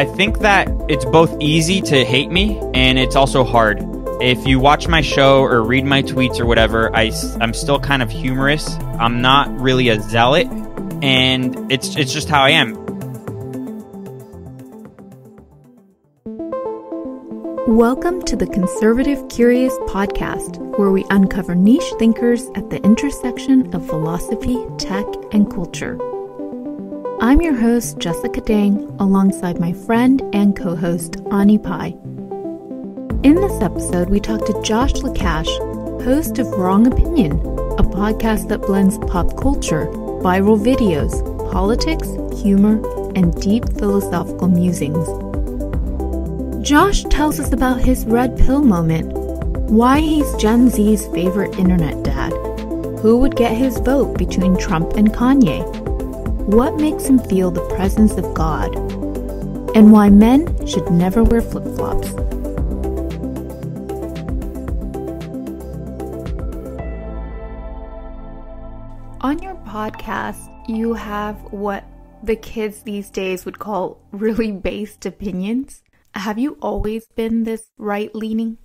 I think that it's both easy to hate me and it's also hard. If you watch my show or read my tweets or whatever, I, I'm still kind of humorous. I'm not really a zealot, and it's, it's just how I am. Welcome to the Conservative Curious podcast, where we uncover niche thinkers at the intersection of philosophy, tech, and culture. I'm your host, Jessica Dang, alongside my friend and co host, Ani Pai. In this episode, we talk to Josh Lakash, host of Wrong Opinion, a podcast that blends pop culture, viral videos, politics, humor, and deep philosophical musings. Josh tells us about his red pill moment, why he's Gen Z's favorite internet dad, who would get his vote between Trump and Kanye what makes him feel the presence of God, and why men should never wear flip flops. On your podcast, you have what the kids these days would call really based opinions. Have you always been this right leaning?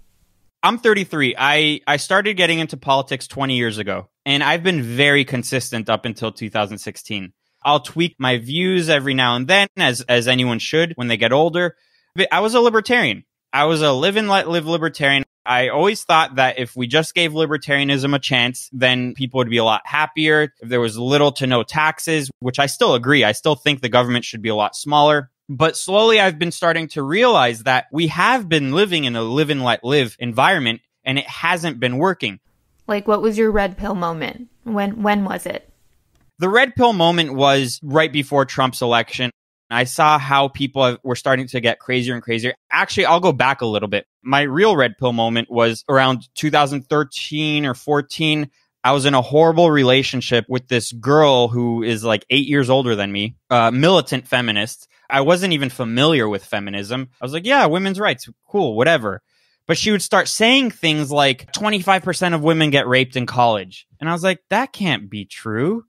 I'm 33. I, I started getting into politics 20 years ago, and I've been very consistent up until 2016. I'll tweak my views every now and then, as as anyone should when they get older. But I was a libertarian. I was a live and let live libertarian. I always thought that if we just gave libertarianism a chance, then people would be a lot happier. If there was little to no taxes, which I still agree, I still think the government should be a lot smaller. But slowly I've been starting to realize that we have been living in a live and let live environment and it hasn't been working. Like what was your red pill moment? When when was it? The red pill moment was right before Trump's election. I saw how people were starting to get crazier and crazier. Actually, I'll go back a little bit. My real red pill moment was around 2013 or 14. I was in a horrible relationship with this girl who is like eight years older than me, a militant feminist. I wasn't even familiar with feminism. I was like, yeah, women's rights, cool, whatever. But she would start saying things like 25% of women get raped in college. And I was like, that can't be true.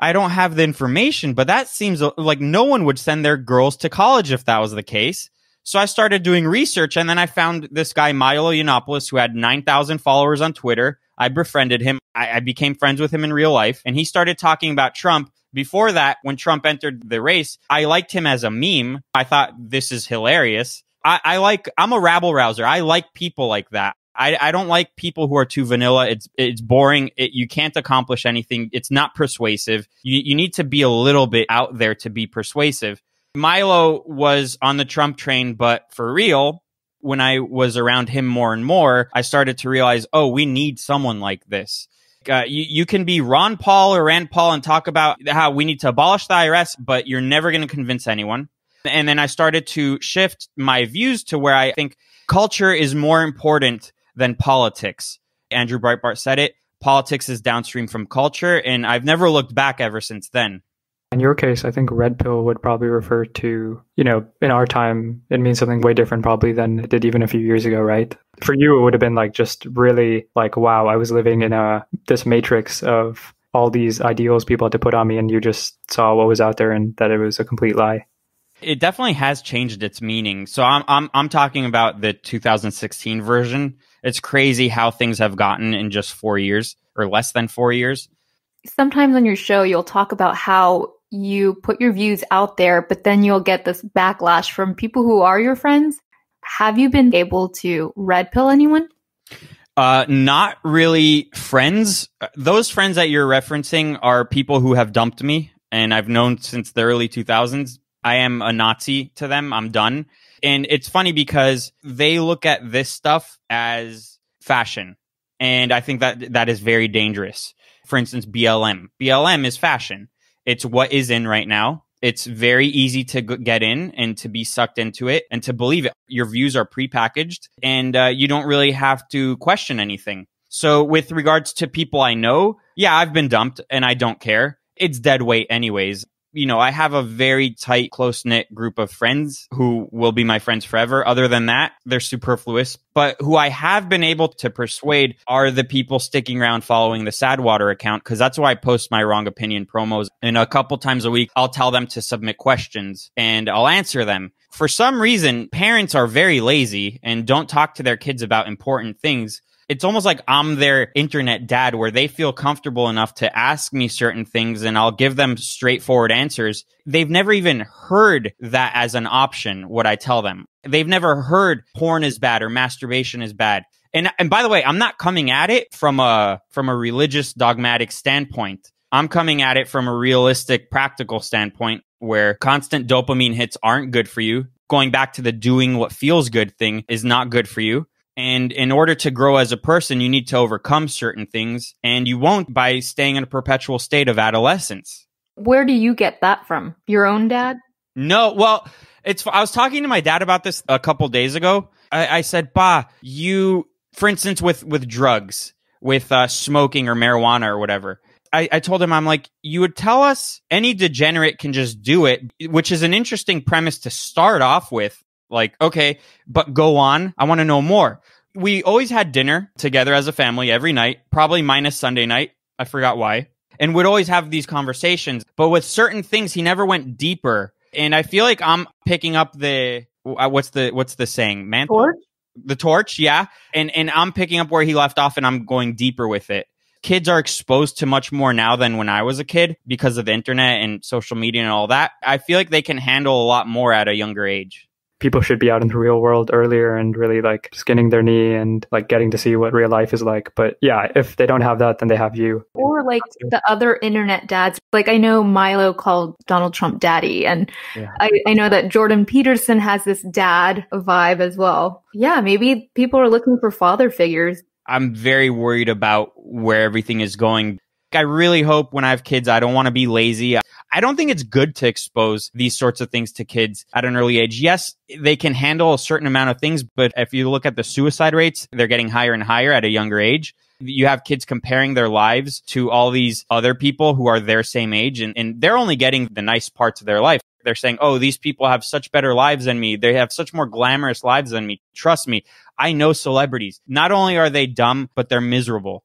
I don't have the information, but that seems like no one would send their girls to college if that was the case. So I started doing research and then I found this guy, Milo Yiannopoulos, who had 9,000 followers on Twitter. I befriended him. I, I, became friends with him in real life and he started talking about Trump. Before that, when Trump entered the race, I liked him as a meme. I thought this is hilarious. I, I like, I'm a rabble rouser. I like people like that. I, I don't like people who are too vanilla. It's it's boring. It, you can't accomplish anything. It's not persuasive. You, you need to be a little bit out there to be persuasive. Milo was on the Trump train, but for real, when I was around him more and more, I started to realize, oh, we need someone like this. Uh, you, you can be Ron Paul or Rand Paul and talk about how we need to abolish the IRS, but you're never going to convince anyone. And then I started to shift my views to where I think culture is more important than politics. Andrew Breitbart said it politics is downstream from culture, and I've never looked back ever since then. In your case, I think red pill would probably refer to, you know, in our time, it means something way different probably than it did even a few years ago, right? For you, it would have been like just really like, wow, I was living in a this matrix of all these ideals people had to put on me, and you just saw what was out there and that it was a complete lie. It definitely has changed its meaning. So I'm I'm I'm talking about the 2016 version it's crazy how things have gotten in just four years or less than four years. Sometimes on your show, you'll talk about how you put your views out there, but then you'll get this backlash from people who are your friends. Have you been able to red pill anyone? Uh, not really friends. Uh, those friends that you're referencing are people who have dumped me and I've known since the early 2000s I am a Nazi to them. I'm done. And it's funny because they look at this stuff as fashion. And I think that that is very dangerous. For instance, BLM. BLM is fashion. It's what is in right now. It's very easy to get in and to be sucked into it and to believe it. Your views are prepackaged and uh, you don't really have to question anything. So with regards to people I know, yeah, I've been dumped and I don't care. It's dead weight anyways you know, I have a very tight, close knit group of friends who will be my friends forever. Other than that, they're superfluous. But who I have been able to persuade are the people sticking around following the Sadwater account, because that's why I post my wrong opinion promos. And a couple times a week, I'll tell them to submit questions and I'll answer them. For some reason, parents are very lazy and don't talk to their kids about important things it's almost like I'm their internet dad where they feel comfortable enough to ask me certain things and I'll give them straightforward answers. They've never even heard that as an option, what I tell them. They've never heard porn is bad or masturbation is bad. And and by the way, I'm not coming at it from a from a religious dogmatic standpoint. I'm coming at it from a realistic practical standpoint where constant dopamine hits aren't good for you. Going back to the doing what feels good thing is not good for you and in order to grow as a person, you need to overcome certain things, and you won't by staying in a perpetual state of adolescence. Where do you get that from? Your own dad? No, well, it's. I was talking to my dad about this a couple days ago. I, I said, "Bah, you, for instance, with with drugs, with uh, smoking or marijuana or whatever." I, I, told him, I'm like, you would tell us any degenerate can just do it, which is an interesting premise to start off with. Like, okay, but go on. I want to know more. We always had dinner together as a family every night, probably minus Sunday night. I forgot why. And would always have these conversations. But with certain things, he never went deeper. And I feel like I'm picking up the uh, what's the what's the saying? Man, torch? the torch, yeah. And and I'm picking up where he left off, and I'm going deeper with it kids are exposed to much more now than when I was a kid because of the internet and social media and all that. I feel like they can handle a lot more at a younger age people should be out in the real world earlier and really like skinning their knee and like getting to see what real life is like. But yeah, if they don't have that, then they have you. Or like the other internet dads. Like I know Milo called Donald Trump daddy. And yeah. I, I know that Jordan Peterson has this dad vibe as well. Yeah, maybe people are looking for father figures. I'm very worried about where everything is going. I really hope when I have kids, I don't want to be lazy. I don't think it's good to expose these sorts of things to kids at an early age. Yes, they can handle a certain amount of things, but if you look at the suicide rates, they're getting higher and higher at a younger age you have kids comparing their lives to all these other people who are their same age and, and they're only getting the nice parts of their life. They're saying, Oh, these people have such better lives than me. They have such more glamorous lives than me. Trust me. I know celebrities. Not only are they dumb, but they're miserable.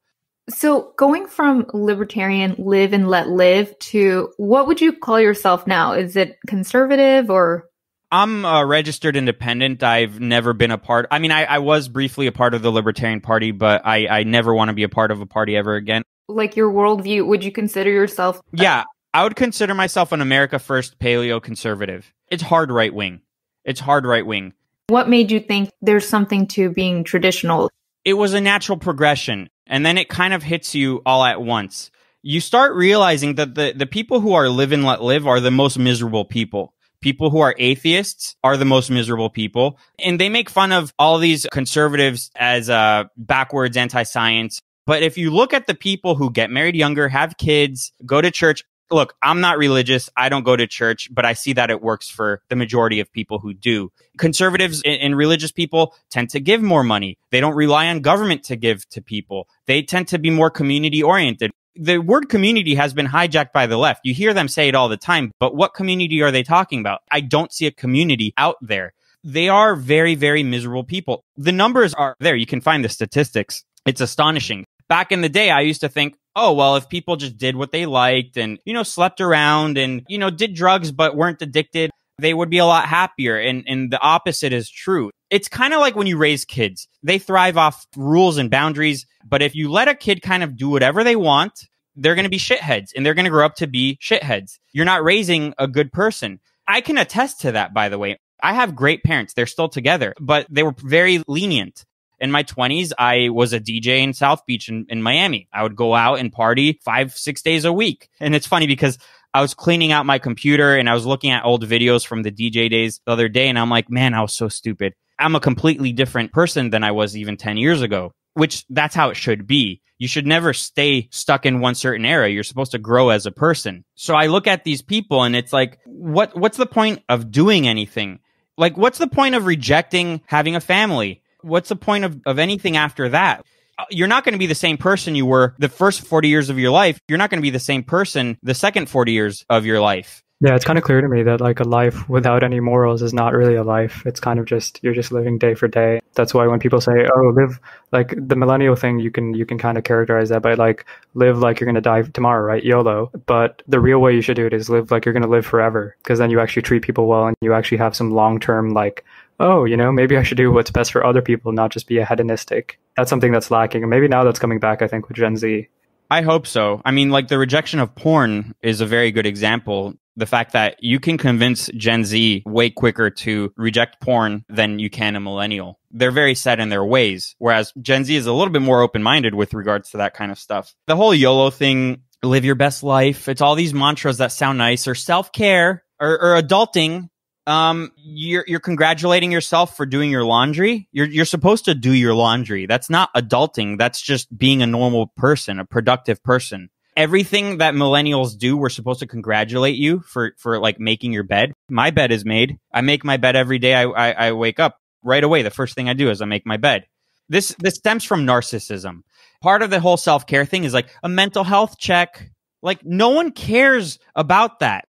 So, going from libertarian live and let live to what would you call yourself now? Is it conservative or? I'm a registered independent. I've never been a part. I mean, I, I was briefly a part of the Libertarian Party, but I, I never want to be a part of a party ever again. Like your worldview, would you consider yourself? Yeah, I would consider myself an America First paleo conservative. It's hard right wing. It's hard right wing. What made you think there's something to being traditional? It was a natural progression and then it kind of hits you all at once. You start realizing that the, the people who are live and let live are the most miserable people. People who are atheists are the most miserable people. And they make fun of all these conservatives as uh, backwards, anti science. But if you look at the people who get married younger, have kids, go to church, look, I'm not religious. I don't go to church, but I see that it works for the majority of people who do. Conservatives and, religious people tend to give more money. They don't rely on government to give to people. They tend to be more community oriented. The word community has been hijacked by the left. You hear them say it all the time, but what community are they talking about? I don't see a community out there. They are very, very miserable people. The numbers are there. You can find the statistics. It's astonishing. Back in the day, I used to think, oh, well, if people just did what they liked and, you know, slept around and, you know, did drugs but weren't addicted, they would be a lot happier. And, and the opposite is true. It's kind of like when you raise kids, they thrive off rules and boundaries. But if you let a kid kind of do whatever they want, they're going to be shitheads and they're going to grow up to be shitheads. You're not raising a good person. I can attest to that, by the way. I have great parents. They're still together, but they were very lenient in my 20s, I was a DJ in South Beach in, in Miami. I would go out and party five, six days a week. And it's funny because I was cleaning out my computer and I was looking at old videos from the DJ days the other day. And I'm like, man, I was so stupid. I'm a completely different person than I was even 10 years ago, which that's how it should be. You should never stay stuck in one certain era. You're supposed to grow as a person. So I look at these people and it's like, what, what's the point of doing anything? Like, what's the point of rejecting having a family? what's the point of, of anything after that? Uh, you're not going to be the same person you were the first 40 years of your life. You're not going to be the same person the second 40 years of your life. Yeah, it's kind of clear to me that like a life without any morals is not really a life. It's kind of just you're just living day for day. That's why when people say, "Oh, live like the millennial thing," you can you can kind of characterize that by like live like you're going to die tomorrow, right? YOLO. But the real way you should do it is live like you're going to live forever because then you actually treat people well and you actually have some long-term like oh, you know, maybe I should do what's best for other people, not just be a hedonistic. That's something that's lacking. And maybe now that's coming back, I think, with Gen Z. I hope so. I mean, like the rejection of porn is a very good example. The fact that you can convince Gen Z way quicker to reject porn than you can a millennial. They're very set in their ways, whereas Gen Z is a little bit more open minded with regards to that kind of stuff. The whole YOLO thing, live your best life, it's all these mantras that sound nice or self care or, or adulting um, you're you're congratulating yourself for doing your laundry. You're you're supposed to do your laundry. That's not adulting. That's just being a normal person, a productive person. Everything that millennials do, we're supposed to congratulate you for for like making your bed. My bed is made. I make my bed every day. I I, I wake up right away. The first thing I do is I make my bed. This this stems from narcissism. Part of the whole self care thing is like a mental health check. Like no one cares about that.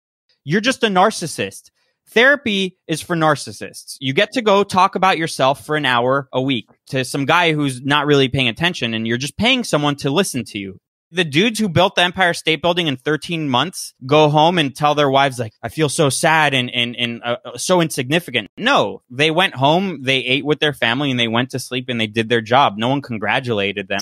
You're just a narcissist Therapy is for narcissists. You get to go talk about yourself for an hour a week to some guy who's not really paying attention and you're just paying someone to listen to you. The dudes who built the Empire State Building in 13 months go home and tell their wives, like, I feel so sad and, and, and uh, uh so insignificant. No, they went home, they ate with their family and they went to sleep and they did their job. No one congratulated them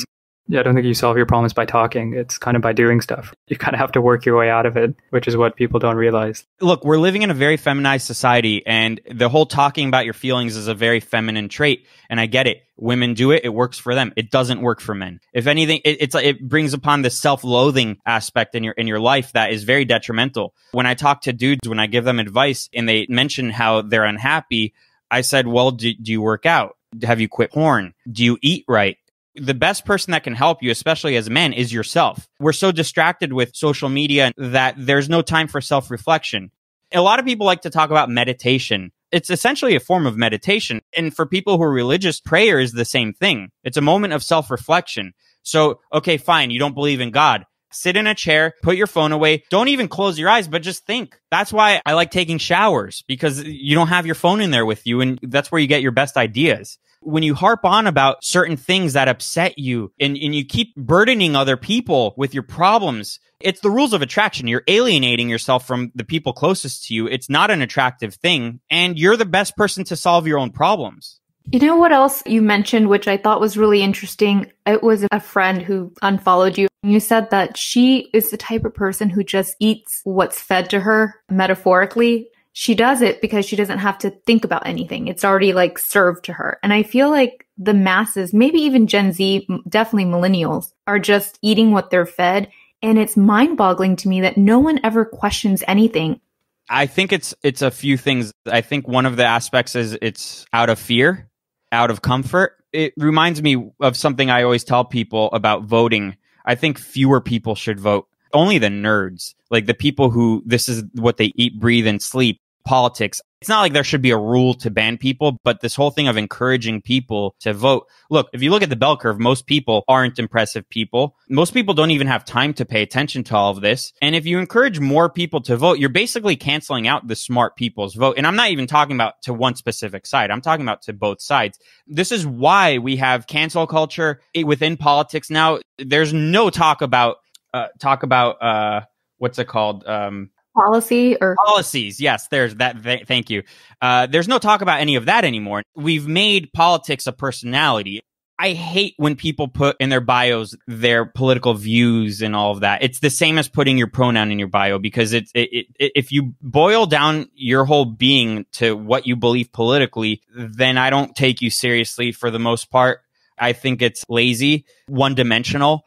yeah, I don't think you solve your problems by talking. It's kind of by doing stuff. You kind of have to work your way out of it, which is what people don't realize. Look, we're living in a very feminized society, and the whole talking about your feelings is a very feminine trait. And I get it. Women do it. It works for them. It doesn't work for men. If anything, it, it's it brings upon the self-loathing aspect in your in your life that is very detrimental. When I talk to dudes, when I give them advice, and they mention how they're unhappy, I said, "Well, do, do you work out? Have you quit porn? Do you eat right?" the best person that can help you, especially as men, is yourself. We're so distracted with social media that there's no time for self reflection. A lot of people like to talk about meditation. It's essentially a form of meditation. And for people who are religious, prayer is the same thing. It's a moment of self reflection. So, okay, fine. You don't believe in God. Sit in a chair, put your phone away. Don't even close your eyes, but just think. That's why I like taking showers because you don't have your phone in there with you. And that's where you get your best ideas when you harp on about certain things that upset you and, and you keep burdening other people with your problems, it's the rules of attraction. You're alienating yourself from the people closest to you. It's not an attractive thing. And you're the best person to solve your own problems. You know what else you mentioned, which I thought was really interesting? It was a friend who unfollowed you. You said that she is the type of person who just eats what's fed to her, metaphorically she does it because she doesn't have to think about anything. It's already like served to her. And I feel like the masses, maybe even Gen Z, definitely millennials, are just eating what they're fed. And it's mind boggling to me that no one ever questions anything. I think it's it's a few things. I think one of the aspects is it's out of fear, out of comfort. It reminds me of something I always tell people about voting. I think fewer people should vote. Only the nerds, like the people who this is what they eat, breathe, and sleep politics. It's not like there should be a rule to ban people, but this whole thing of encouraging people to vote. Look, if you look at the bell curve, most people aren't impressive people. Most people don't even have time to pay attention to all of this. And if you encourage more people to vote, you're basically canceling out the smart people's vote. And I'm not even talking about to one specific side. I'm talking about to both sides. This is why we have cancel culture within politics. Now there's no talk about, uh, talk about, uh, what's it called? Um, policy or policies yes there's that th- thank you uh, there's no talk about any of that anymore we've made politics a personality i hate when people put in their bios their political views and all of that it's the same as putting your pronoun in your bio because it's it, it, if you boil down your whole being to what you believe politically then i don't take you seriously for the most part i think it's lazy one dimensional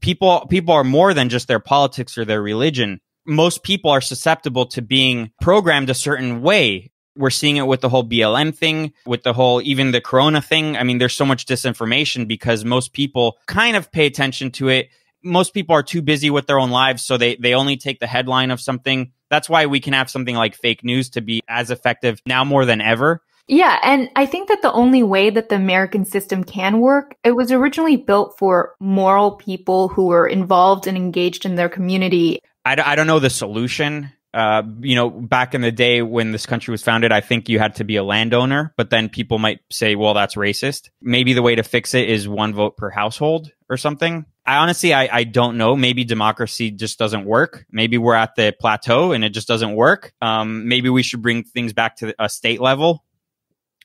people people are more than just their politics or their religion most people are susceptible to being programmed a certain way. We're seeing it with the whole BLM thing, with the whole even the corona thing. I mean, there's so much disinformation because most people kind of pay attention to it. Most people are too busy with their own lives, so they they only take the headline of something. That's why we can have something like fake news to be as effective now more than ever. Yeah, and I think that the only way that the American system can work, it was originally built for moral people who were involved and engaged in their community I, I don't know the solution. Uh, you know, back in the day when this country was founded, I think you had to be a landowner, but then people might say, well, that's racist. Maybe the way to fix it is one vote per household or something. I honestly, I, I don't know. Maybe democracy just doesn't work. Maybe we're at the plateau and it just doesn't work. Um, maybe we should bring things back to a state level.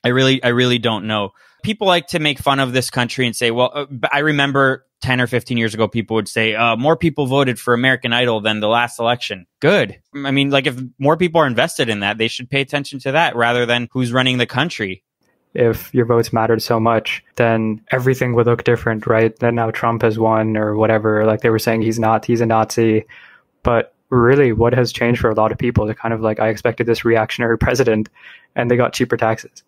I really, I really don't know people like to make fun of this country and say, well, uh, I remember 10 or 15 years ago, people would say, uh, more people voted for American Idol than the last election. Good. I mean, like if more people are invested in that, they should pay attention to that rather than who's running the country if your votes mattered so much, then everything would look different, right? Then now Trump has won or whatever. Like they were saying, he's not, he's a Nazi. But really, what has changed for a lot of people? They're kind of like, I expected this reactionary president and they got cheaper taxes.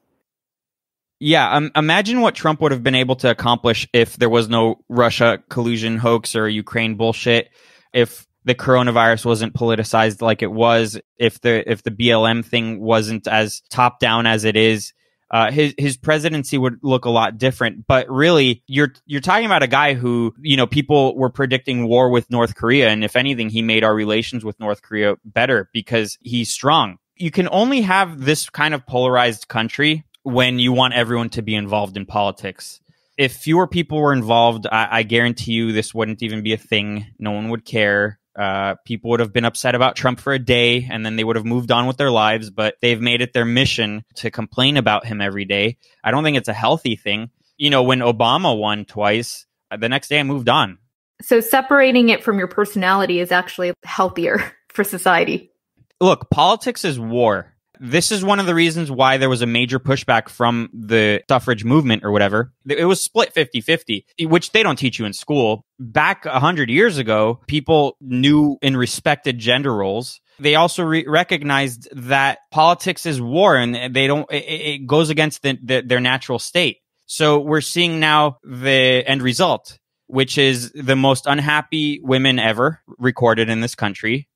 Yeah, um, imagine what Trump would have been able to accomplish if there was no Russia collusion hoax or Ukraine bullshit. If the coronavirus wasn't politicized like it was, if the if the BLM thing wasn't as top down as it is, uh, his his presidency would look a lot different. But really, you're you're talking about a guy who you know people were predicting war with North Korea, and if anything, he made our relations with North Korea better because he's strong. You can only have this kind of polarized country when you want everyone to be involved in politics. If fewer people were involved, I, I guarantee you this wouldn't even be a thing. No one would care. Uh, people would have been upset about Trump for a day and then they would have moved on with their lives, but they've made it their mission to complain about him every day. I don't think it's a healthy thing. You know, when Obama won twice, uh, the next day I moved on. So separating it from your personality is actually healthier for society. Look, politics is war. This is one of the reasons why there was a major pushback from the suffrage movement or whatever. It was split 50 50, which they don't teach you in school. Back 100 years ago, people knew and respected gender roles. They also re- recognized that politics is war and they don't, it, it goes against the, the, their natural state. So we're seeing now the end result, which is the most unhappy women ever recorded in this country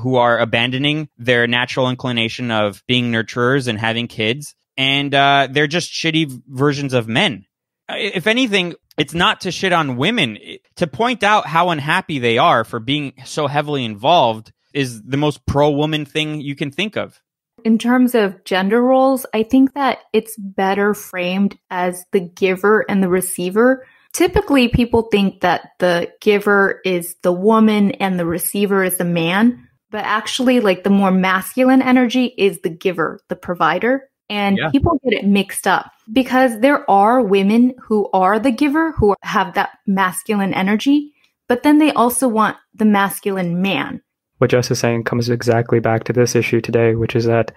who are abandoning their natural inclination of being nurturers and having kids. And uh, they're just shitty versions of men. If anything, it's not to shit on women. To point out how unhappy they are for being so heavily involved is the most pro woman thing you can think of. In terms of gender roles, I think that it's better framed as the giver and the receiver. Typically, people think that the giver is the woman and the receiver is the man but actually like the more masculine energy is the giver, the provider. And yeah. people get it mixed up because there are women who are the giver, who have that masculine energy, but then they also want the masculine man. What Jess is saying comes exactly back to this issue today, which is that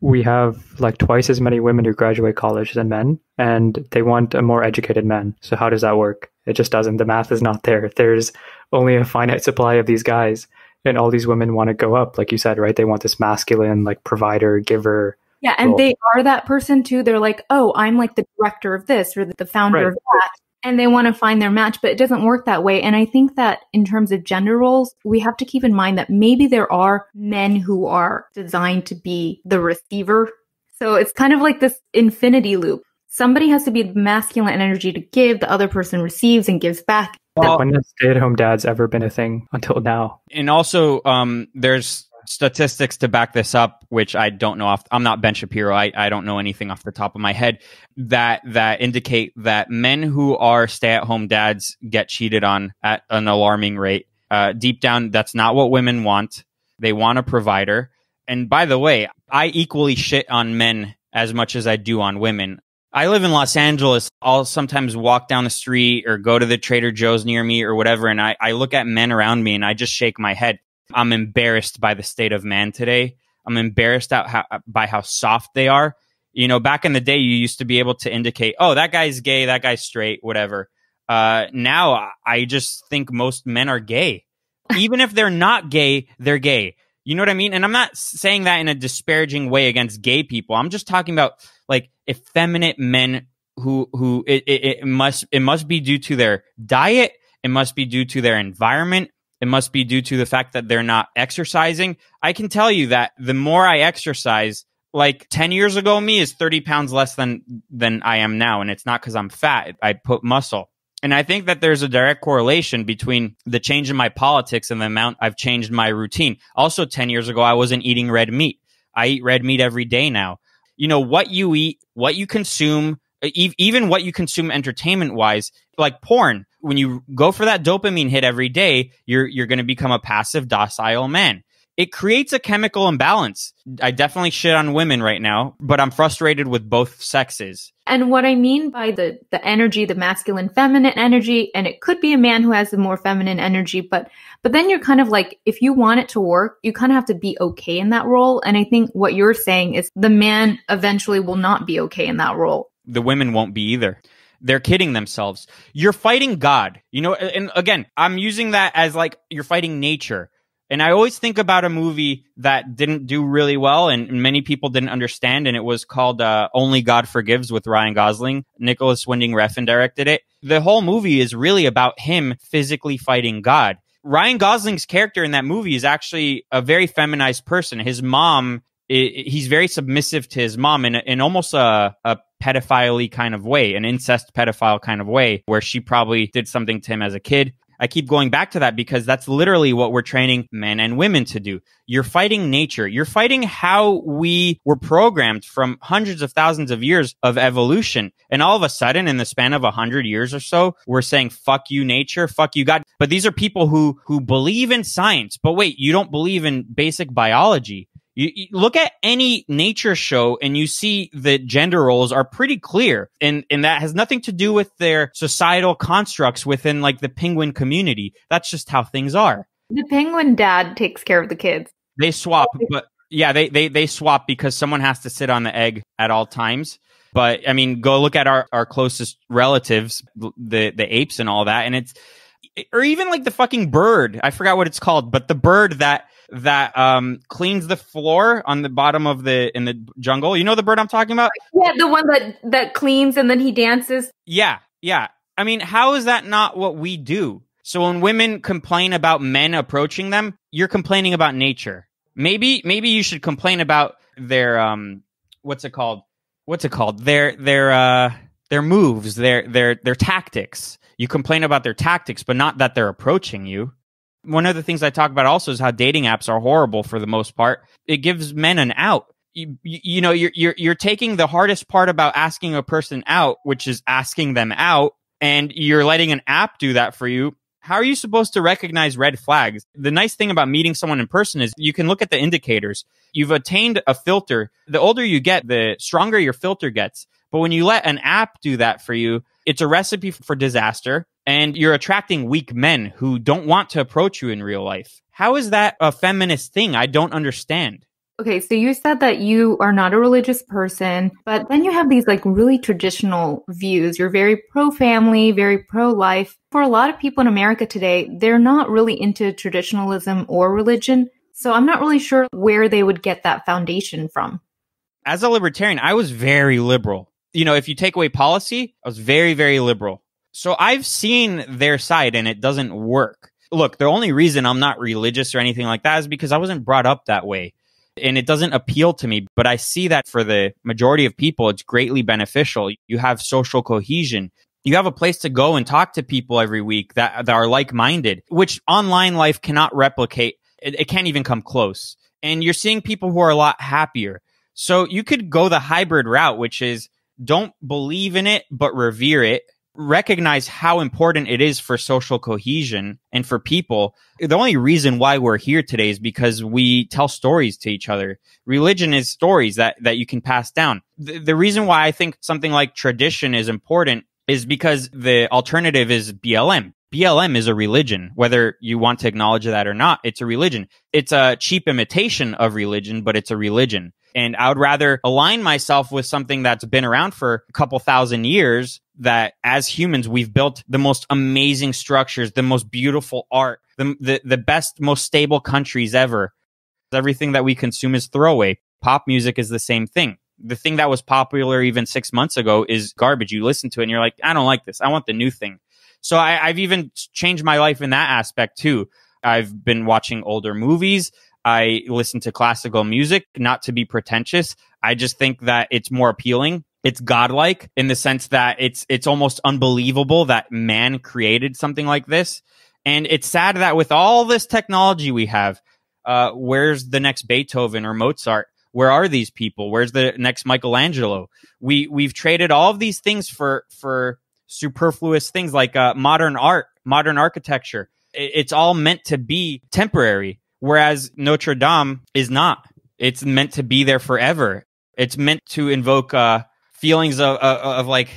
we have like twice as many women who graduate college than men, and they want a more educated man. So, how does that work? It just doesn't. The math is not there. There's only a finite supply of these guys and all these women want to go up like you said right they want this masculine like provider giver yeah and role. they are that person too they're like oh i'm like the director of this or the founder right. of that and they want to find their match but it doesn't work that way and i think that in terms of gender roles we have to keep in mind that maybe there are men who are designed to be the receiver so it's kind of like this infinity loop somebody has to be masculine energy to give the other person receives and gives back well, when has stay-at-home dads ever been a thing until now? And also, um, there's statistics to back this up, which I don't know off. I'm not Ben Shapiro. I, I don't know anything off the top of my head that that indicate that men who are stay-at-home dads get cheated on at an alarming rate. Uh, deep down, that's not what women want. They want a provider. And by the way, I equally shit on men as much as I do on women. I live in Los Angeles. I'll sometimes walk down the street or go to the Trader Joe's near me or whatever. And I, I look at men around me and I just shake my head. I'm embarrassed by the state of man today. I'm embarrassed out how, by how soft they are. You know, back in the day, you used to be able to indicate, oh, that guy's gay, that guy's straight, whatever. Uh, now I just think most men are gay. Even if they're not gay, they're gay. You know what I mean? And I'm not saying that in a disparaging way against gay people. I'm just talking about like effeminate men who who it, it, it must it must be due to their diet, it must be due to their environment, it must be due to the fact that they're not exercising. I can tell you that the more I exercise, like 10 years ago me is 30 pounds less than than I am now and it's not cuz I'm fat. I put muscle. And I think that there's a direct correlation between the change in my politics and the amount I've changed my routine. Also 10 years ago I wasn't eating red meat. I eat red meat every day now you know, what you eat, what you consume, even what you consume entertainment wise, like porn, when you go for that dopamine hit every day, you're, you're going to become a passive, docile man it creates a chemical imbalance. I definitely shit on women right now, but I'm frustrated with both sexes. And what I mean by the the energy, the masculine feminine energy, and it could be a man who has the more feminine energy, but but then you're kind of like if you want it to work, you kind of have to be okay in that role. And I think what you're saying is the man eventually will not be okay in that role. The women won't be either they're kidding themselves. You're fighting God. You know, and again, I'm using that as like you're fighting nature and I always think about a movie that didn't do really well and many people didn't understand, and it was called uh, Only God Forgives with Ryan Gosling. Nicholas Winding Refn directed it. The whole movie is really about him physically fighting God. Ryan Gosling's character in that movie is actually a very feminized person. His mom, he's very submissive to his mom in, in almost a, a pedophile kind of way, an incest pedophile kind of way, where she probably did something to him as a kid I keep going back to that because that's literally what we're training men and women to do. You're fighting nature. You're fighting how we were programmed from hundreds of thousands of years of evolution. And all of a sudden, in the span of a hundred years or so, we're saying, fuck you, nature. Fuck you, God. But these are people who, who believe in science. But wait, you don't believe in basic biology. You, you, look at any nature show and you see that gender roles are pretty clear. And, and that has nothing to do with their societal constructs within like the penguin community. That's just how things are. The penguin dad takes care of the kids. They swap, but yeah, they, they, they swap because someone has to sit on the egg at all times. But I mean, go look at our, our closest relatives, the, the apes and all that. And it's, or even like the fucking bird. I forgot what it's called, but the bird that that um, cleans the floor on the bottom of the in the jungle. You know the bird I'm talking about? Yeah, the one that that cleans and then he dances. Yeah, yeah. I mean, how is that not what we do? So when women complain about men approaching them, you're complaining about nature. Maybe maybe you should complain about their um what's it called? What's it called? Their their uh their moves, their their their tactics. You complain about their tactics, but not that they're approaching you. One of the things I talk about also is how dating apps are horrible for the most part. It gives men an out. You, you know, you're, you're, you're taking the hardest part about asking a person out, which is asking them out, and you're letting an app do that for you how are you supposed to recognize red flags? The nice thing about meeting someone in person is you can look at the indicators. You've attained a filter. The older you get, the stronger your filter gets. But when you let an app do that for you, it's a recipe for disaster and you're attracting weak men who don't want to approach you in real life. How is that a feminist thing? I don't understand. Okay, so you said that you are not a religious person, but then you have these like really traditional views. You're very pro family, very pro life. For a lot of people in America today, they're not really into traditionalism or religion. So I'm not really sure where they would get that foundation from. As a libertarian, I was very liberal. You know, if you take away policy, I was very, very liberal. So I've seen their side and it doesn't work. Look, the only reason I'm not religious or anything like that is because I wasn't brought up that way and it doesn't appeal to me. But I see that for the majority of people, it's greatly beneficial. You have social cohesion. You have a place to go and talk to people every week that, that are like minded, which online life cannot replicate. It, it can't even come close. And you're seeing people who are a lot happier. So you could go the hybrid route, which is don't believe in it, but revere it recognize how important it is for social cohesion and for people. The only reason why we're here today is because we tell stories to each other. Religion is stories that, that you can pass down. The, the reason why I think something like tradition is important is because the alternative is BLM. BLM is a religion, whether you want to acknowledge that or not. It's a religion. It's a cheap imitation of religion, but it's a religion. And I would rather align myself with something that's been around for a couple thousand years that as humans, we've built the most amazing structures, the most beautiful art, the, the, the best, most stable countries ever. Everything that we consume is throwaway. Pop music is the same thing. The thing that was popular even six months ago is garbage. You listen to it and you're like, I don't like this. I want the new thing. So I, I've even changed my life in that aspect too. I've been watching older movies. I listen to classical music, not to be pretentious. I just think that it's more appealing. It's godlike in the sense that it's it's almost unbelievable that man created something like this. And it's sad that with all this technology we have, uh, where's the next Beethoven or Mozart? Where are these people? Where's the next Michelangelo? We we've traded all of these things for for superfluous things like uh, modern art, modern architecture. It's all meant to be temporary, whereas Notre Dame is not. It's meant to be there forever. It's meant to invoke uh, feelings of, of, of like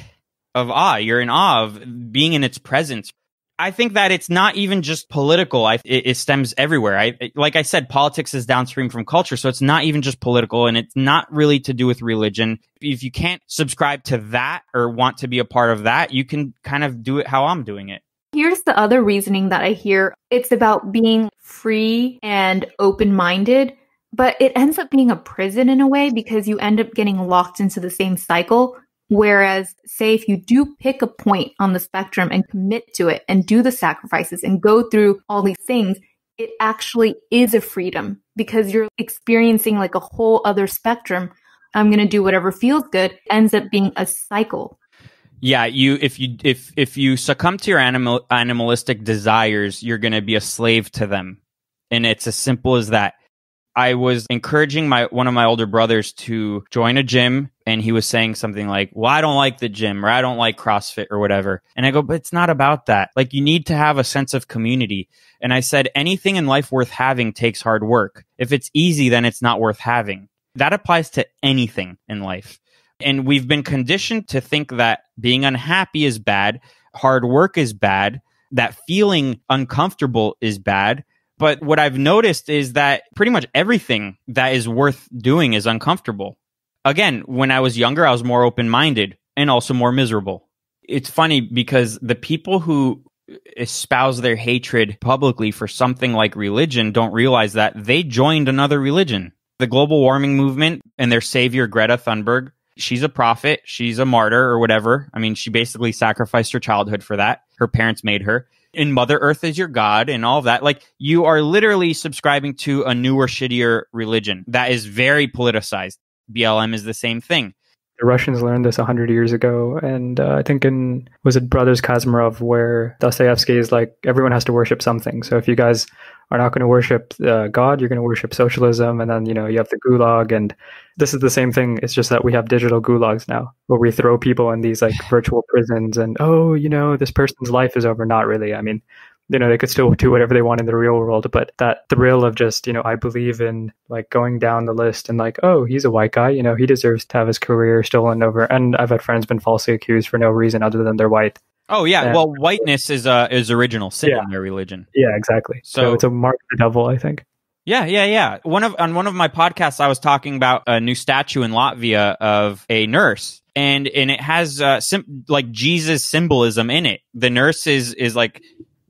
of awe. You're in awe of being in its presence. I think that it's not even just political. I, it, it, stems everywhere. I, it, like I said, politics is downstream from culture. So it's not even just political and it's not really to do with religion. If you can't subscribe to that or want to be a part of that, you can kind of do it how I'm doing it. Here's the other reasoning that I hear it's about being free and open minded, but it ends up being a prison in a way because you end up getting locked into the same cycle Whereas, say, if you do pick a point on the spectrum and commit to it and do the sacrifices and go through all these things, it actually is a freedom because you're experiencing like a whole other spectrum. I'm going to do whatever feels good ends up being a cycle. Yeah, you if you if if you succumb to your animal animalistic desires, you're going to be a slave to them. And it's as simple as that. I was encouraging my one of my older brothers to join a gym and he was saying something like, "Well, I don't like the gym or I don't like CrossFit or whatever." And I go, "But it's not about that. Like you need to have a sense of community." And I said, "Anything in life worth having takes hard work. If it's easy, then it's not worth having." That applies to anything in life. And we've been conditioned to think that being unhappy is bad, hard work is bad, that feeling uncomfortable is bad but what I've noticed is that pretty much everything that is worth doing is uncomfortable. Again, when I was younger, I was more open minded and also more miserable. It's funny because the people who espouse their hatred publicly for something like religion don't realize that they joined another religion. The global warming movement and their savior, Greta Thunberg, she's a prophet, she's a martyr or whatever. I mean, she basically sacrificed her childhood for that. Her parents made her and Mother Earth is your God and all that. Like you are literally subscribing to a newer, shittier religion that is very politicized. BLM is the same thing. The Russians learned this 100 years ago. And uh, I think in, was it Brothers Karamazov, where Dostoevsky is like, everyone has to worship something. So if you guys are not going to worship uh, God, you're going to worship socialism. And then, you know, you have the gulag. And this is the same thing. It's just that we have digital gulags now where we throw people in these like virtual prisons and, oh, you know, this person's life is over. Not really. I mean, you know they could still do whatever they want in the real world but that thrill of just you know i believe in like going down the list and like oh he's a white guy you know he deserves to have his career stolen over and i've had friends been falsely accused for no reason other than they're white oh yeah and, well whiteness is uh is original sin yeah. in their religion yeah exactly so, so it's a mark of the devil i think yeah, yeah, yeah. One of on one of my podcasts, I was talking about a new statue in Latvia of a nurse, and and it has uh, sim- like Jesus symbolism in it. The nurse is is like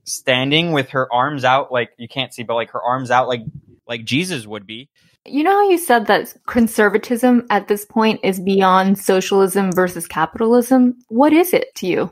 standing with her arms out, like you can't see, but like her arms out, like like Jesus would be. You know how you said that conservatism at this point is beyond socialism versus capitalism? What is it to you?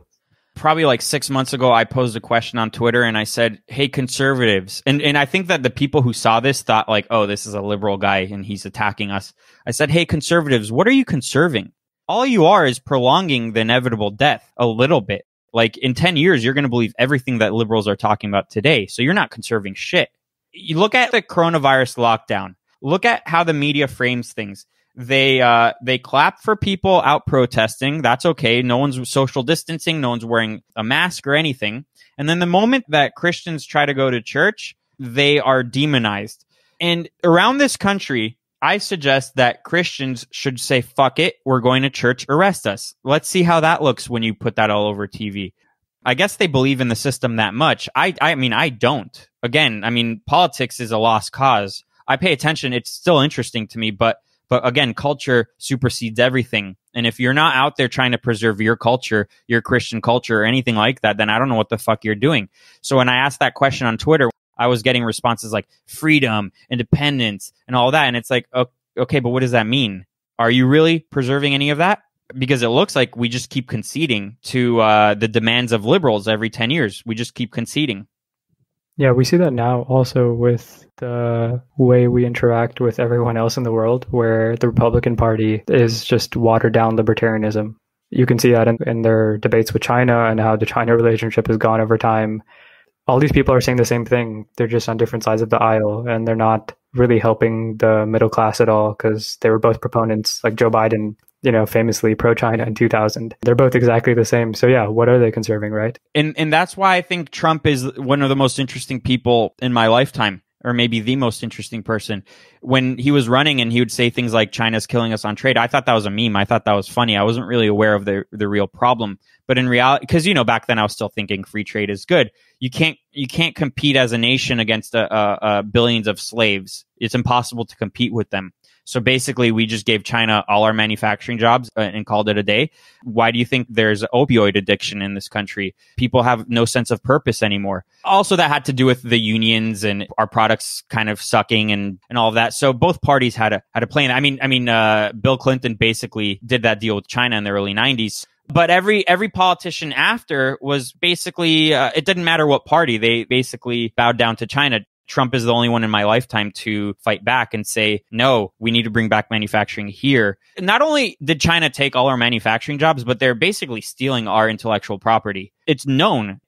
Probably like six months ago, I posed a question on Twitter and I said, Hey, conservatives. And, and I think that the people who saw this thought, like, oh, this is a liberal guy and he's attacking us. I said, Hey, conservatives, what are you conserving? All you are is prolonging the inevitable death a little bit. Like in 10 years, you're going to believe everything that liberals are talking about today. So you're not conserving shit. You look at the coronavirus lockdown. Look at how the media frames things. They uh, they clap for people out protesting. That's okay. No one's social distancing. No one's wearing a mask or anything. And then the moment that Christians try to go to church, they are demonized. And around this country, I suggest that Christians should say, fuck it, we're going to church, arrest us. Let's see how that looks when you put that all over TV. I guess they believe in the system that much. I, I mean, I don't. Again, I mean, politics is a lost cause. I pay attention. It's still interesting to me, but, but again, culture supersedes everything. And if you're not out there trying to preserve your culture, your Christian culture or anything like that, then I don't know what the fuck you're doing. So when I asked that question on Twitter, I was getting responses like freedom, independence, and all that. And it's like, okay, but what does that mean? Are you really preserving any of that? Because it looks like we just keep conceding to uh, the demands of liberals every 10 years. We just keep conceding. Yeah, we see that now also with the way we interact with everyone else in the world, where the Republican Party is just watered down libertarianism. You can see that in, in their debates with China and how the China relationship has gone over time all these people are saying the same thing. They're just on different sides of the aisle and they're not really helping the middle class at all because they were both proponents, like Joe Biden, you know, famously pro China in 2000. They're both exactly the same. So yeah, what are they conserving, right? And and that's why I think Trump is one of the most interesting people in my lifetime or maybe the most interesting person when he was running and he would say things like China's killing us on trade. I thought that was a meme. I thought that was funny. I wasn't really aware of the the real problem. But in reality cuz you know back then I was still thinking free trade is good. You can't you can't compete as a nation against a, a, a billions of slaves. It's impossible to compete with them. So basically, we just gave China all our manufacturing jobs uh, and called it a day. Why do you think there's opioid addiction in this country? People have no sense of purpose anymore. Also, that had to do with the unions and our products kind of sucking and, and all of that. So both parties had a had a plan. I mean, I mean, uh, Bill Clinton basically did that deal with China in the early '90s but every every politician after was basically uh, it didn't matter what party they basically bowed down to China. Trump is the only one in my lifetime to fight back and say, no, we need to bring back manufacturing here. Not only did China take all our manufacturing jobs, but they're basically stealing our intellectual property. It's known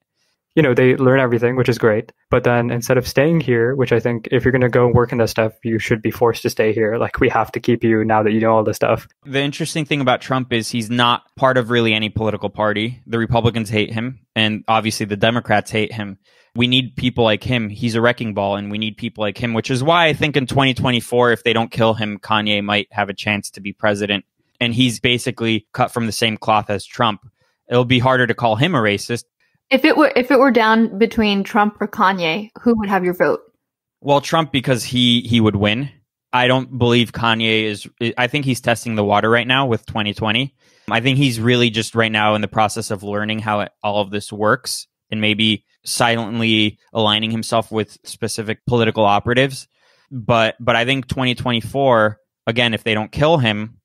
you know they learn everything which is great but then instead of staying here which i think if you're going to go work in this stuff you should be forced to stay here like we have to keep you now that you know all this stuff the interesting thing about trump is he's not part of really any political party the republicans hate him and obviously the democrats hate him we need people like him. He's a wrecking ball, and we need people like him, which is why I think in 2024, if they don't kill him, Kanye might have a chance to be president. And he's basically cut from the same cloth as Trump. It'll be harder to call him a racist. If it were if it were down between Trump or Kanye, who would have your vote? Well, Trump because he he would win. I don't believe Kanye is. I think he's testing the water right now with 2020. I think he's really just right now in the process of learning how it, all of this works and maybe silently aligning himself with specific political operatives. But but I think 2024 again, if they don't kill him,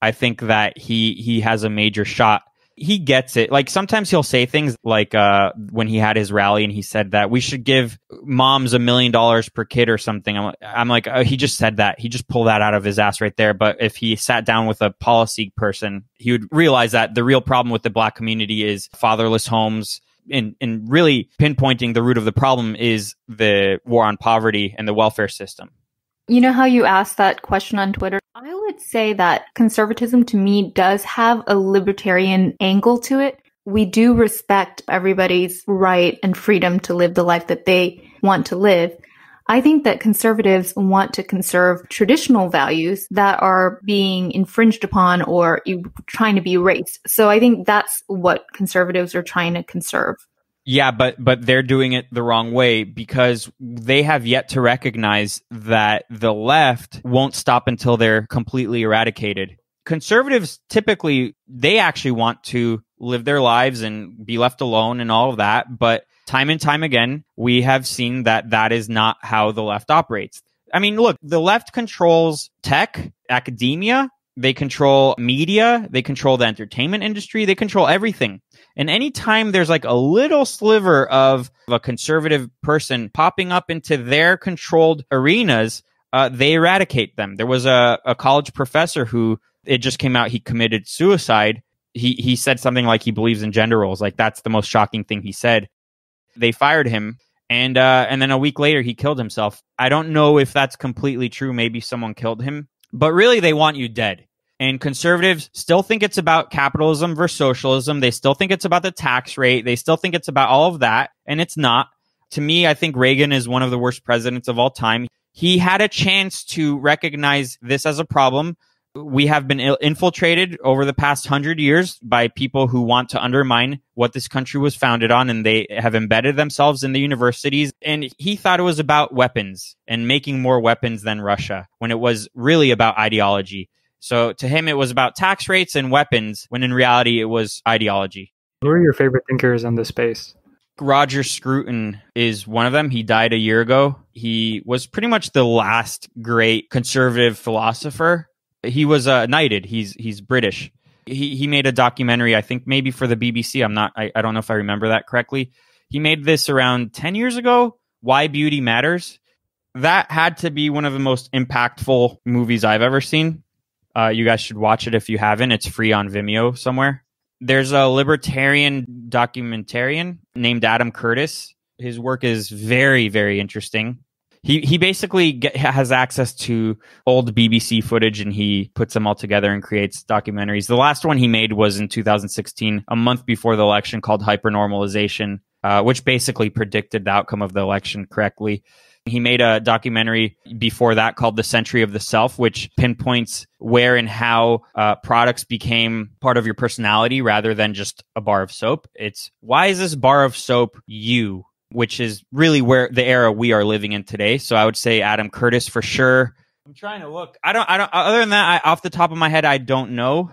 I think that he he has a major shot. He gets it. Like sometimes he'll say things like uh, when he had his rally and he said that we should give moms a million dollars per kid or something. I'm, I'm like, oh, he just said that. He just pulled that out of his ass right there. But if he sat down with a policy person, he would realize that the real problem with the black community is fatherless homes, and really pinpointing the root of the problem is the war on poverty and the welfare system. You know how you asked that question on Twitter? I would say that conservatism to me does have a libertarian angle to it. We do respect everybody's right and freedom to live the life that they want to live. I think that conservatives want to conserve traditional values that are being infringed upon or trying to be erased. So I think that's what conservatives are trying to conserve. Yeah, but but they're doing it the wrong way because they have yet to recognize that the left won't stop until they're completely eradicated. Conservatives typically they actually want to live their lives and be left alone and all of that. But time and time again, we have seen that that is not how the left operates. I mean, look, the left controls tech, academia, they control media, they control the entertainment industry, they control everything. And anytime there's like a little sliver of a conservative person popping up into their controlled arenas, uh, they eradicate them. There was a, a college professor who it just came out he committed suicide he he said something like he believes in gender roles. Like that's the most shocking thing he said. They fired him, and uh, and then a week later he killed himself. I don't know if that's completely true. Maybe someone killed him, but really they want you dead. And conservatives still think it's about capitalism versus socialism. They still think it's about the tax rate. They still think it's about all of that, and it's not. To me, I think Reagan is one of the worst presidents of all time. He had a chance to recognize this as a problem we have been infiltrated over the past hundred years by people who want to undermine what this country was founded on, and they have embedded themselves in the universities. And he thought it was about weapons and making more weapons than Russia when it was really about ideology. So to him, it was about tax rates and weapons, when in reality, it was ideology. Who are your favorite thinkers on this space? Roger Scruton is one of them. He died a year ago. He was pretty much the last great conservative philosopher he was uh, knighted. He's he's British. He he made a documentary. I think maybe for the BBC. I'm not. I, I don't know if I remember that correctly. He made this around ten years ago. Why beauty matters. That had to be one of the most impactful movies I've ever seen. Uh, you guys should watch it if you haven't. It's free on Vimeo somewhere. There's a libertarian documentarian named Adam Curtis. His work is very, very interesting he he basically get, has access to old BBC footage and he puts them all together and creates documentaries. The last one he made was in 2016, a month before the election, called Hypernormalization, uh, which basically predicted the outcome of the election correctly. He made a documentary before that called The Century of the Self, which pinpoints where and how uh, products became part of your personality rather than just a bar of soap. It's why is this bar of soap you? which is really where the era we are living in today. So I would say Adam Curtis for sure. I'm trying to look. I don't. I don't. Uh, other than that, I, off the top of my head, I don't know.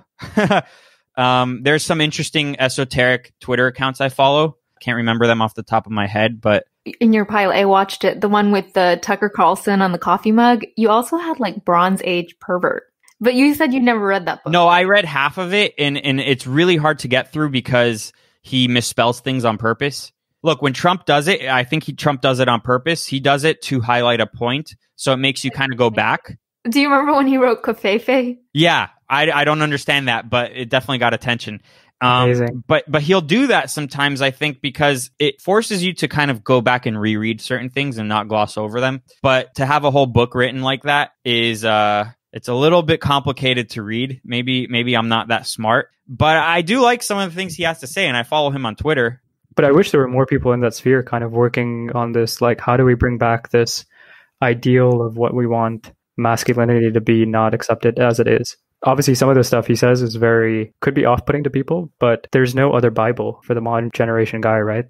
um, there's some interesting esoteric Twitter accounts I follow. Can't remember them off the top of my head, but in your pile, I watched it. The one with the Tucker Carlson on the coffee mug. You also had like Bronze Age pervert. But you said you never read that book. No, I read half of it, and and it's really hard to get through because he misspells things on purpose look, when Trump does it, I think he Trump does it on purpose. He does it to highlight a point, so it makes you kind of go back. Do you remember when he wrote Kafefe? Yeah, I, I don't understand that, but it definitely got attention. Um, but but he'll do that sometimes, I think, because it forces you to kind of go back and reread certain things and not gloss over them. But to have a whole book written like that is uh it's a little bit complicated to read. Maybe maybe I'm not that smart, but I do like some of the things he has to say, and I follow him on Twitter but I wish there were more people in that sphere kind of working on this. Like, how do we bring back this ideal of what we want masculinity to be not accepted as it is? Obviously, some of the stuff he says is very, could be off putting to people, but there's no other Bible for the modern generation guy, right?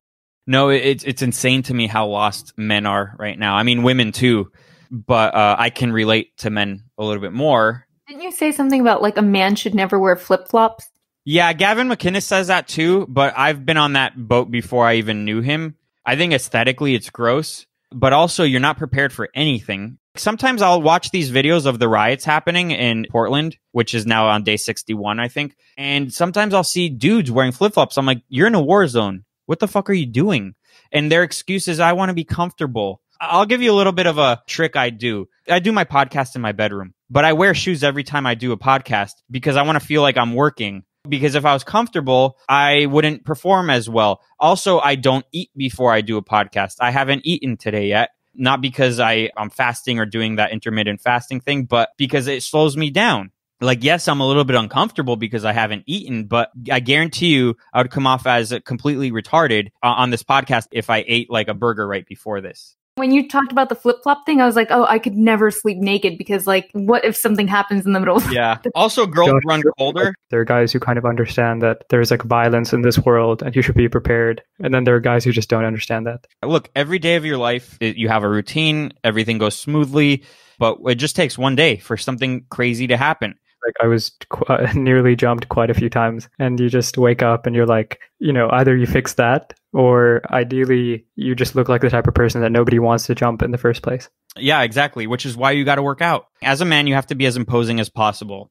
No, it's, it's insane to me how lost men are right now. I mean, women too, but uh, I can relate to men a little bit more. Didn't you say something about like a man should never wear flip flops? Yeah, Gavin McInnes says that too, but I've been on that boat before I even knew him. I think aesthetically it's gross, but also you're not prepared for anything. Sometimes I'll watch these videos of the riots happening in Portland, which is now on day 61, I think. And sometimes I'll see dudes wearing flip flops. I'm like, you're in a war zone. What the fuck are you doing? And their excuse is, I want to be comfortable. I'll give you a little bit of a trick I do. I do my podcast in my bedroom, but I wear shoes every time I do a podcast because I want to feel like I'm working because if I was comfortable, I wouldn't perform as well. Also, I don't eat before I do a podcast. I haven't eaten today yet. Not because I, I'm fasting or doing that intermittent fasting thing, but because it slows me down like yes i'm a little bit uncomfortable because i haven't eaten but i guarantee you i would come off as completely retarded uh, on this podcast if i ate like a burger right before this when you talked about the flip flop thing, I was like, oh, I could never sleep naked because, like, what if something happens in the middle? Yeah. Also, girls Don't run colder. There are guys who kind of understand that there's like violence in this world and you should be prepared. And then there are guys who just don't understand that. Look, every day of your life, it, you have a routine, everything goes smoothly, but it just takes one day for something crazy to happen like I was qu- nearly jumped quite a few times and you just wake up and you're like, you know, either you fix that or ideally you just look like the type of person that nobody wants to jump in the first place. Yeah, exactly, which is why you got to work out. As a man, you have to be as imposing as possible.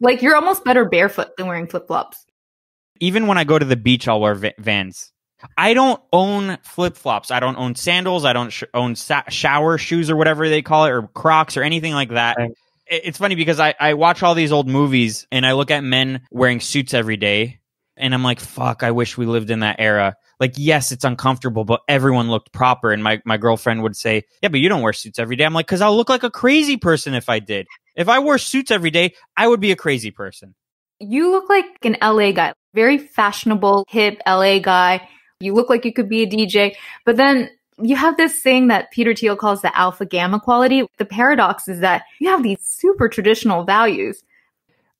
Like you're almost better barefoot than wearing flip-flops. Even when I go to the beach, I'll wear v- Vans. I don't own flip flops. I don't own sandals. I don't sh- own sa- shower shoes or whatever they call it, or Crocs or anything like that. Right. It's funny because I, I watch all these old movies and I look at men wearing suits every day and I'm like, fuck, I wish we lived in that era like yes it's uncomfortable but everyone looked proper and my, my girlfriend would say yeah but you don't wear suits every day i'm like because i'll look like a crazy person if i did if i wore suits every day i would be a crazy person you look like an la guy very fashionable hip la guy you look like you could be a dj but then you have this thing that Peter Thiel calls the alpha gamma quality. The paradox is that you have these super traditional values.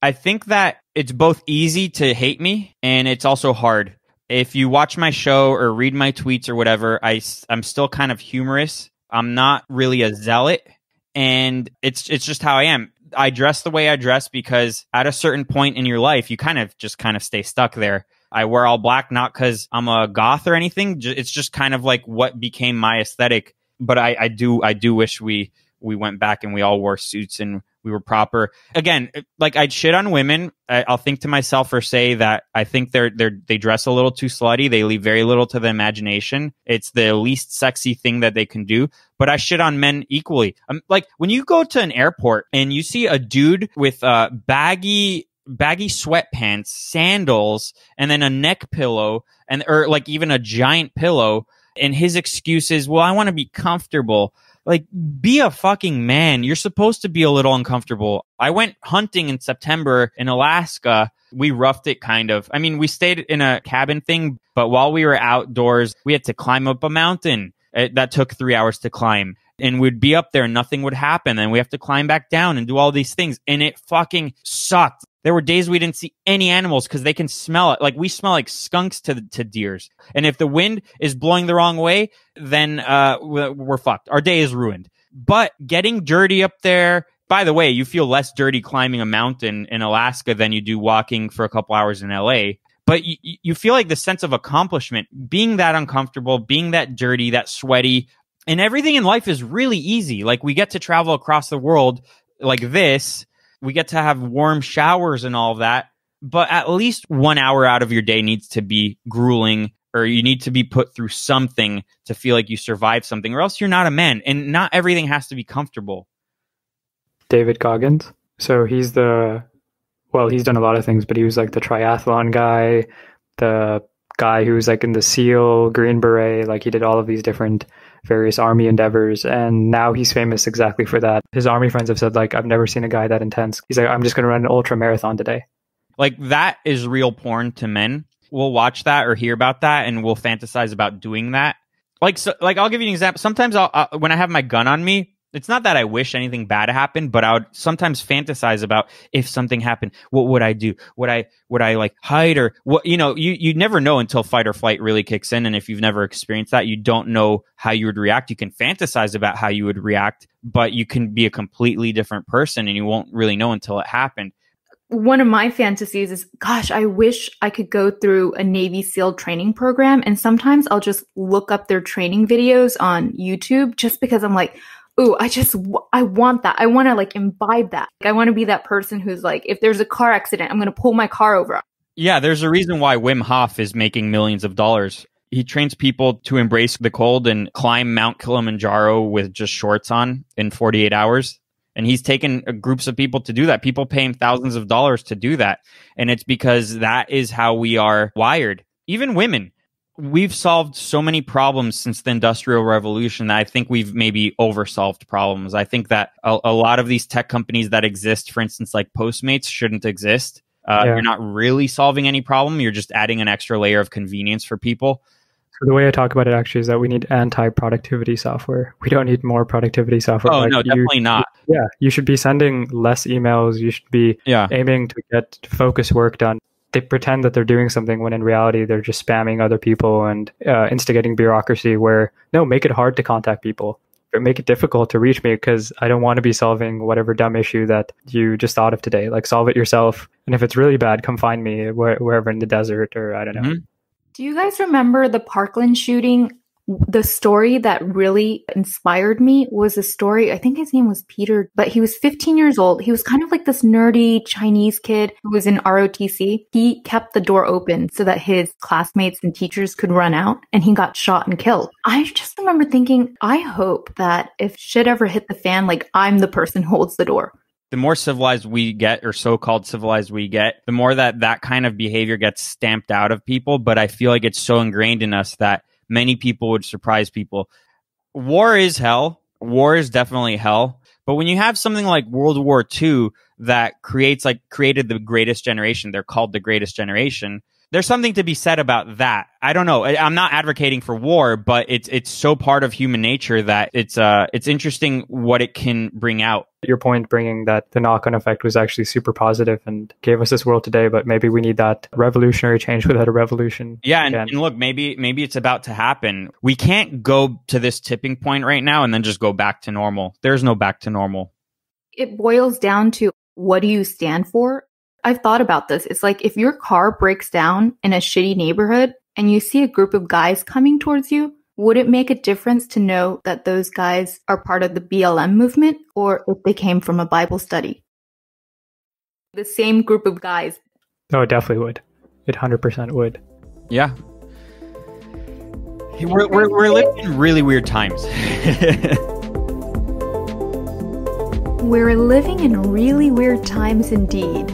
I think that it's both easy to hate me and it's also hard if you watch my show or read my tweets or whatever, I, I'm still kind of humorous. I'm not really a zealot. And it's, it's just how I am. I dress the way I dress because at a certain point in your life, you kind of just kind of stay stuck there. I wear all black, not because I'm a goth or anything. It's just kind of like what became my aesthetic. But I, I do, I do wish we, we went back and we all wore suits and we were proper. Again, like I'd shit on women. I, will think to myself or say that I think they're they're they dress a little too slutty. They leave very little to the imagination. It's the least sexy thing that they can do. But I shit on men equally. Um, like when you go to an airport and you see a dude with uh, baggy baggy sweatpants, sandals, and then a neck pillow, and or like even a giant pillow. And his excuse is, "Well, I want to be comfortable." like be a fucking man. You're supposed to be a little uncomfortable. I went hunting in September in Alaska. We roughed it kind of. I mean, we stayed in a cabin thing, but while we were outdoors, we had to climb up a mountain. It, that took three hours to climb and we'd be up there and nothing would happen and we have to climb back down and do all these things and it fucking sucked there were days we didn't see any animals because they can smell it. Like we smell like skunks to to deers. And if the wind is blowing the wrong way, then uh, we're fucked. Our day is ruined. But getting dirty up there. By the way, you feel less dirty climbing a mountain in Alaska than you do walking for a couple hours in LA. But you feel like the sense of accomplishment, being that uncomfortable, being that dirty, that sweaty, and everything in life is really easy. Like we get to travel across the world like this we get to have warm showers and all that. But at least one hour out of your day needs to be grueling or you need to be put through something to feel like you survived something, or else you're not a man. And not everything has to be comfortable. David Goggins. So he's the, well, he's done a lot of things, but he was like the triathlon guy, the guy who was like in the SEAL, Green Beret. Like he did all of these different various army endeavors. And now he's famous exactly for that. His army friends have said, like, I've never seen a guy that intense. He's like, I'm just going to run an ultra marathon today. Like, that is real porn to men. We'll watch that or hear about that and we'll fantasize about doing that. Like, so, like I'll give you an example. Sometimes I'll, uh, when I have my gun on me, it's not that I wish anything bad happened, but I would sometimes fantasize about if something happened, what would I do? Would I would I like hide or what you know, you you never know until fight or flight really kicks in. And if you've never experienced that, you don't know how you would react. You can fantasize about how you would react, but you can be a completely different person and you won't really know until it happened. One of my fantasies is, gosh, I wish I could go through a Navy SEAL training program. And sometimes I'll just look up their training videos on YouTube just because I'm like, ooh, I just, I want that. I want to like imbibe that. Like, I want to be that person who's like, if there's a car accident, I'm going to pull my car over. Yeah, there's a reason why Wim Hof is making millions of dollars. He trains people to embrace the cold and climb Mount Kilimanjaro with just shorts on in 48 hours. And he's taken uh, groups of people to do that. People pay him thousands of dollars to do that. And it's because that is how we are wired. Even women, we've solved so many problems since the industrial revolution i think we've maybe oversolved problems i think that a, a, lot of these tech companies that exist for instance like postmates shouldn't exist uh, yeah. you're not really solving any problem you're just adding an extra layer of convenience for people so the way i talk about it actually is that we need anti-productivity software we don't need more productivity software oh like no definitely you, not yeah you should be sending less emails you should be yeah. aiming to get focus work done they pretend that they're doing something when in reality they're just spamming other people and uh, instigating bureaucracy where no make it hard to contact people or make it difficult to reach me because i don't want to be solving whatever dumb issue that you just thought of today like solve it yourself and if it's really bad come find me wh- wherever in the desert or i don't know mm-hmm. do you guys remember the parkland shooting the story that really inspired me was a story. I think his name was Peter, but he was 15 years old. He was kind of like this nerdy Chinese kid who was in ROTC. He kept the door open so that his classmates and teachers could run out and he got shot and killed. I just remember thinking, I hope that if shit ever hit the fan, like I'm the person who holds the door the more civilized we get or so-called civilized we get the more that that kind of behavior gets stamped out of people but i feel like it's so ingrained in us that many people would surprise people. War is hell. War is definitely hell. But when you have something like World War II that creates like created the greatest generation, they're called the greatest generation there's something to be said about that. I don't know. I, am not advocating for war, but it's it's so part of human nature that it's uh it's interesting what it can bring out. Your point bringing that the knock-on effect was actually super positive and gave us this world today, but maybe we need that revolutionary change without a revolution. Yeah, and, and look, maybe maybe it's about to happen. We can't go to this tipping point right now and then just go back to normal. There's no back to normal. It boils down to what do you stand for I've thought about this. It's like if your car breaks down in a shitty neighborhood and you see a group of guys coming towards you, would it make a difference to know that those guys are part of the BLM movement or if they came from a Bible study? The same group of guys. No, oh, it definitely would. It 100% would. Yeah. we're, we're, we're living in really weird times. we're living in really weird times indeed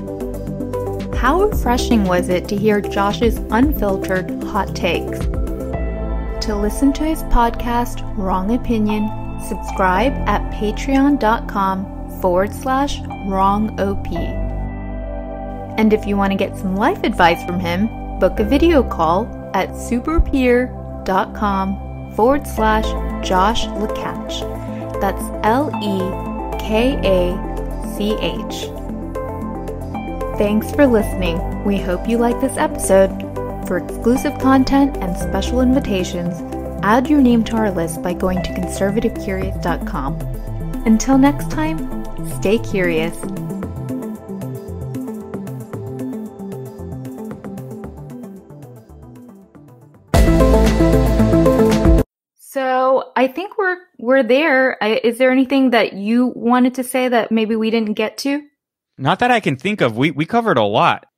how refreshing was it to hear Josh's unfiltered hot takes? To listen to his podcast, Wrong Opinion, subscribe at patreon.com forward slash wrong OP. And if you want to get some life advice from him, book a video call at superpeer.com forward slash Josh LeCach. That's L E K A C H. Thanks for listening. We hope you like this episode. For exclusive content and special invitations, add your name to our list by going to conservativecurious.com. Until next time, stay curious. So I think we're we're there. I, is there anything that you wanted to say that maybe we didn't get to? Not that I can think of. We we covered a lot.